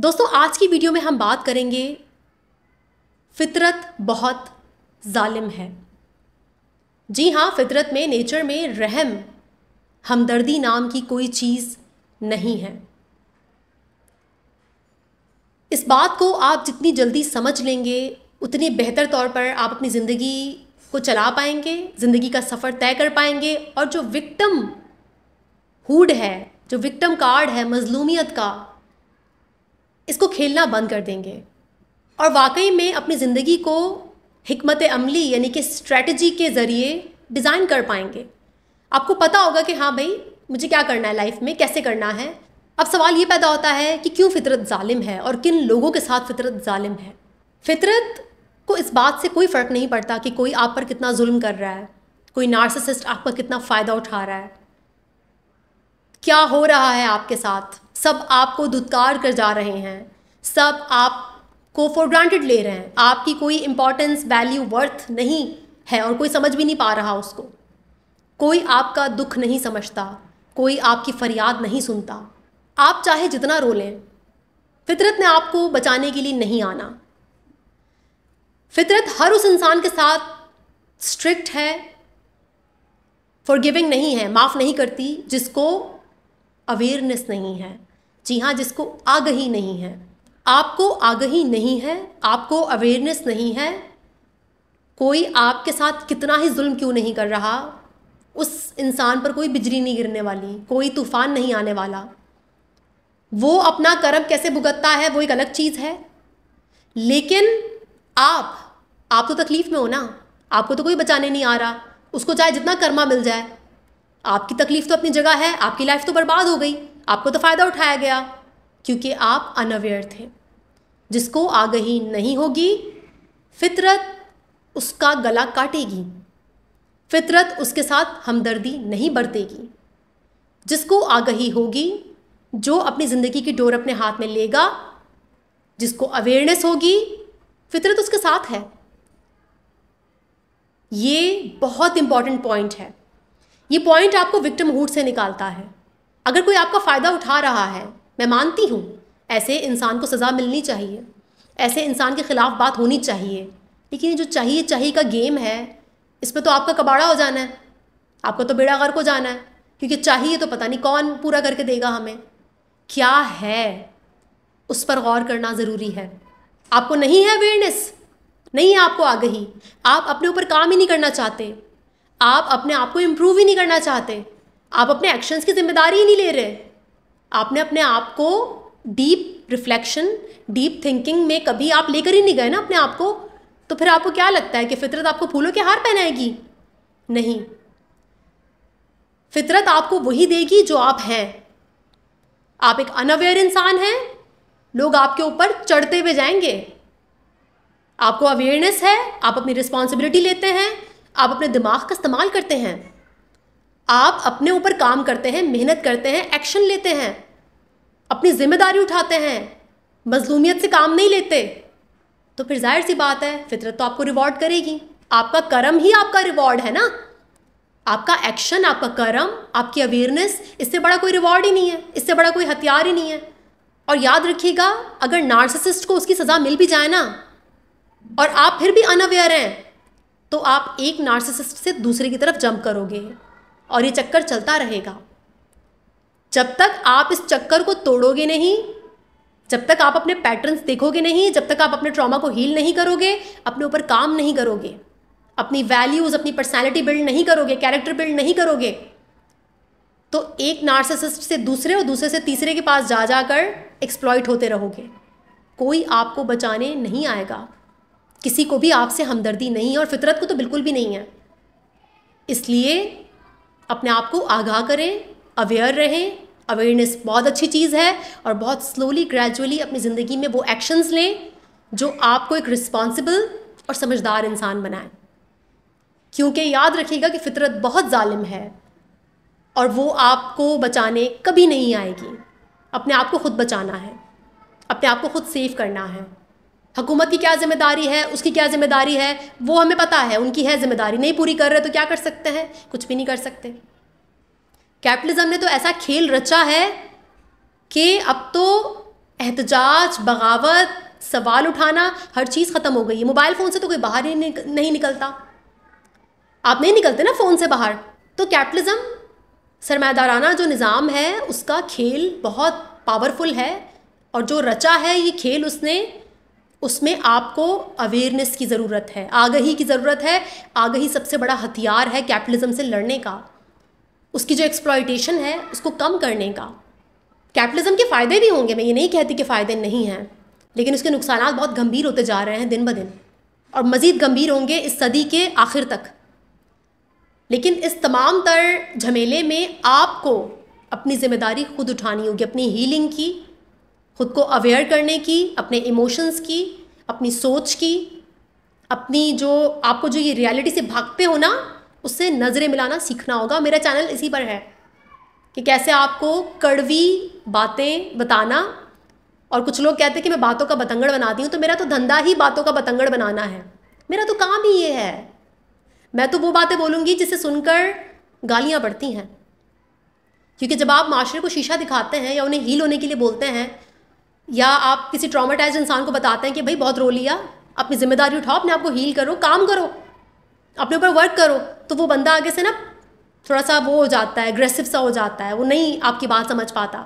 दोस्तों आज की वीडियो में हम बात करेंगे फितरत बहुत जालिम है जी हाँ फितरत में नेचर में रहम हमदर्दी नाम की कोई चीज़ नहीं है इस बात को आप जितनी जल्दी समझ लेंगे उतने बेहतर तौर पर आप अपनी ज़िंदगी को चला पाएंगे ज़िंदगी का सफ़र तय कर पाएंगे और जो विक्टम हुड है जो विक्टम कार्ड है मजलूमियत का इसको खेलना बंद कर देंगे और वाकई में अपनी ज़िंदगी को हमत अमली यानी कि स्ट्रेटजी के ज़रिए डिज़ाइन कर पाएंगे आपको पता होगा कि हाँ भाई मुझे क्या करना है लाइफ में कैसे करना है अब सवाल ये पैदा होता है कि क्यों फितरत ालिम है और किन लोगों के साथ फितरत ालिम है फितरत को इस बात से कोई फ़र्क नहीं पड़ता कि कोई आप पर कितना जुल्म कर रहा है कोई नार्सिसिस्ट आप पर कितना फ़ायदा उठा रहा है क्या हो रहा है आपके साथ सब आपको दुत्कार कर जा रहे हैं सब आप को फॉर ग्रांटेड ले रहे हैं आपकी कोई इंपॉर्टेंस वैल्यू वर्थ नहीं है और कोई समझ भी नहीं पा रहा उसको कोई आपका दुख नहीं समझता कोई आपकी फरियाद नहीं सुनता आप चाहे जितना रो लें फितरत ने आपको बचाने के लिए नहीं आना फितरत हर उस इंसान के साथ स्ट्रिक्ट है फॉरगिविंग नहीं है माफ़ नहीं करती जिसको अवेयरनेस नहीं है जी हाँ जिसको आगही नहीं है आपको आगही नहीं है आपको अवेयरनेस नहीं है कोई आपके साथ कितना ही जुल्म क्यों नहीं कर रहा उस इंसान पर कोई बिजली नहीं गिरने वाली कोई तूफ़ान नहीं आने वाला वो अपना कर्म कैसे भुगतता है वो एक अलग चीज़ है लेकिन आप आप तो तकलीफ़ में हो ना आपको तो कोई बचाने नहीं आ रहा उसको चाहे जितना कर्मा मिल जाए आपकी तकलीफ़ तो अपनी जगह है आपकी लाइफ तो बर्बाद हो गई आपको तो फ़ायदा उठाया गया क्योंकि आप अनअवेयर थे जिसको आगही नहीं होगी फितरत उसका गला काटेगी फितरत उसके साथ हमदर्दी नहीं बरतेगी जिसको आगही होगी जो अपनी ज़िंदगी की डोर अपने हाथ में लेगा जिसको अवेयरनेस होगी फितरत उसके साथ है ये बहुत इम्पॉर्टेंट पॉइंट है ये पॉइंट आपको हुड से निकालता है अगर कोई आपका फ़ायदा उठा रहा है मैं मानती हूँ ऐसे इंसान को सज़ा मिलनी चाहिए ऐसे इंसान के ख़िलाफ़ बात होनी चाहिए लेकिन ये जो चाहिए चाहिए का गेम है इस पर तो आपका कबाड़ा हो जाना है आपका तो बेड़ा गर्क हो जाना है क्योंकि चाहिए तो पता नहीं कौन पूरा करके देगा हमें क्या है उस पर गौर करना ज़रूरी है आपको नहीं है अवेयरनेस नहीं है आपको आगही आप अपने ऊपर काम ही नहीं करना चाहते आप अपने आप को इम्प्रूव ही नहीं करना चाहते आप अपने एक्शंस की जिम्मेदारी ही नहीं ले रहे आपने अपने आप को डीप रिफ्लेक्शन डीप थिंकिंग में कभी आप लेकर ही नहीं गए ना अपने आप को तो फिर आपको क्या लगता है कि फितरत आपको फूलों के हार पहनाएगी नहीं फितरत आपको वही देगी जो आप हैं आप एक अनअवेयर इंसान हैं लोग आपके ऊपर चढ़ते हुए जाएंगे आपको अवेयरनेस है आप अपनी रिस्पॉन्सिबिलिटी लेते हैं आप अपने दिमाग का इस्तेमाल करते हैं आप अपने ऊपर काम करते हैं मेहनत करते हैं एक्शन लेते हैं अपनी जिम्मेदारी उठाते हैं मजलूमियत से काम नहीं लेते तो फिर जाहिर सी बात है फितरत तो आपको रिवॉर्ड करेगी आपका कर्म ही आपका रिवॉर्ड है ना आपका एक्शन आपका कर्म आपकी अवेयरनेस इससे बड़ा कोई रिवॉर्ड ही नहीं है इससे बड़ा कोई हथियार ही नहीं है और याद रखिएगा अगर नार्सिसिस्ट को उसकी सज़ा मिल भी जाए ना और आप फिर भी अनअवेयर हैं तो आप एक नार्सिसिस्ट से दूसरे की तरफ जंप करोगे और ये चक्कर चलता रहेगा जब तक आप इस चक्कर को तोड़ोगे नहीं जब तक आप अपने पैटर्न्स देखोगे नहीं जब तक आप अपने ट्रॉमा को हील नहीं करोगे अपने ऊपर काम नहीं करोगे अपनी वैल्यूज़ अपनी पर्सनैलिटी बिल्ड नहीं करोगे कैरेक्टर बिल्ड नहीं करोगे तो एक नार्सिसिस्ट से दूसरे और दूसरे से तीसरे के पास जा जाकर एक्सप्लॉयट होते रहोगे कोई आपको बचाने नहीं आएगा किसी को भी आपसे हमदर्दी नहीं है और फितरत को तो बिल्कुल भी नहीं है इसलिए अपने आप को आगाह करें अवेयर रहें अवेयरनेस बहुत अच्छी चीज़ है और बहुत स्लोली ग्रेजुअली अपनी ज़िंदगी में वो एक्शंस लें जो आपको एक रिस्पॉन्सिबल और समझदार इंसान बनाए क्योंकि याद रखिएगा कि फितरत बहुत ालिम है और वो आपको बचाने कभी नहीं आएगी अपने आप को खुद बचाना है अपने आप को खुद सेफ करना है हुकूमत की क्या जिम्मेदारी है उसकी क्या जिम्मेदारी है वो हमें पता है उनकी है जिम्मेदारी नहीं पूरी कर रहे तो क्या कर सकते हैं कुछ भी नहीं कर सकते कैपिटलिज्म ने तो ऐसा खेल रचा है कि अब तो एहतजाज बगावत सवाल उठाना हर चीज़ ख़त्म हो गई है मोबाइल फ़ोन से तो कोई बाहर ही नहीं निकलता आप नहीं निकलते ना फ़ोन से बाहर तो कैपिटलिज़म सरमादाराना जो निज़ाम है उसका खेल बहुत पावरफुल है और जो रचा है ये खेल उसने उसमें आपको अवेयरनेस की ज़रूरत है आगही की ज़रूरत है आगही सबसे बड़ा हथियार है कैपिटलिज्म से लड़ने का उसकी जो एक्सप्लॉयटेशन है उसको कम करने का कैपिटलिज्म के फ़ायदे भी होंगे मैं ये नहीं कहती कि फ़ायदे नहीं हैं लेकिन उसके नुकसान बहुत गंभीर होते जा रहे हैं दिन ब दिन और मज़ीद गंभीर होंगे इस सदी के आखिर तक लेकिन इस तमाम तर झमेले में आपको अपनी ज़िम्मेदारी खुद उठानी होगी अपनी हीलिंग की खुद को अवेयर करने की अपने इमोशंस की अपनी सोच की अपनी जो आपको जो ये रियलिटी से भागते हो ना उससे नज़रें मिलाना सीखना होगा मेरा चैनल इसी पर है कि कैसे आपको कड़वी बातें बताना और कुछ लोग कहते हैं कि मैं बातों का बतंगड़ बनाती हूँ तो मेरा तो धंधा ही बातों का बतंगड़ बनाना है मेरा तो काम ही ये है मैं तो वो बातें बोलूँगी जिसे सुनकर गालियाँ बढ़ती हैं क्योंकि जब आप माशरे को शीशा दिखाते हैं या उन्हें हील होने के लिए बोलते हैं या आप किसी ट्रामेटाइज इंसान को बताते हैं कि भाई बहुत रो लिया अपनी जिम्मेदारी उठाओ अपने आपको हील करो काम करो अपने ऊपर वर्क करो तो वो बंदा आगे से ना थोड़ा सा वो हो जाता है एग्रेसिव सा हो जाता है वो नहीं आपकी बात समझ पाता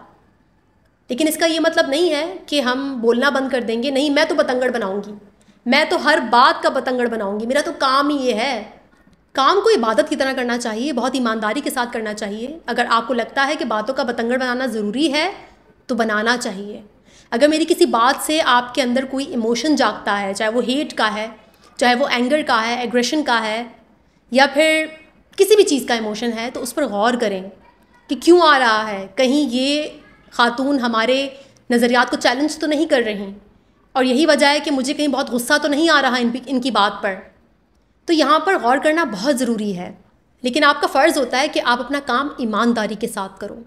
लेकिन इसका ये मतलब नहीं है कि हम बोलना बंद कर देंगे नहीं मैं तो बतंगड़ बनाऊंगी मैं तो हर बात का बतंगड़ बनाऊंगी मेरा तो काम ही ये है काम को इबादत की तरह करना चाहिए बहुत ईमानदारी के साथ करना चाहिए अगर आपको लगता है कि बातों का बतंगड़ बनाना ज़रूरी है तो बनाना चाहिए अगर मेरी किसी बात से आपके अंदर कोई इमोशन जागता है चाहे वो हेट का है चाहे वो एंगर का है एग्रेशन का है या फिर किसी भी चीज़ का इमोशन है तो उस पर गौर करें कि क्यों आ रहा है कहीं ये खातून हमारे नज़रियात को चैलेंज तो नहीं कर रही और यही वजह है कि मुझे कहीं बहुत गुस्सा तो नहीं आ रहा इन इनकी बात पर तो यहाँ पर गौर करना बहुत ज़रूरी है लेकिन आपका फ़र्ज़ होता है कि आप अपना काम ईमानदारी के साथ करो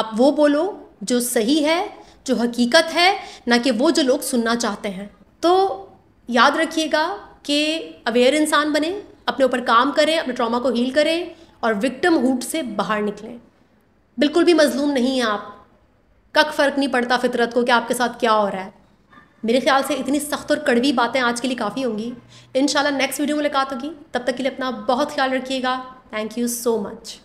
आप वो बोलो जो सही है जो हकीकत है ना कि वो जो लोग सुनना चाहते हैं तो याद रखिएगा कि अवेयर इंसान बने अपने ऊपर काम करें अपने ट्रॉमा को हील करें और विक्टम हुड से बाहर निकलें बिल्कुल भी मजलूम नहीं हैं आप कख फ़र्क नहीं पड़ता फितरत को कि आपके साथ क्या हो रहा है मेरे ख्याल से इतनी सख्त और कड़वी बातें आज के लिए काफ़ी होंगी इन नेक्स्ट वीडियो मुलाकात होगी तब तक के लिए अपना बहुत ख्याल रखिएगा थैंक यू सो मच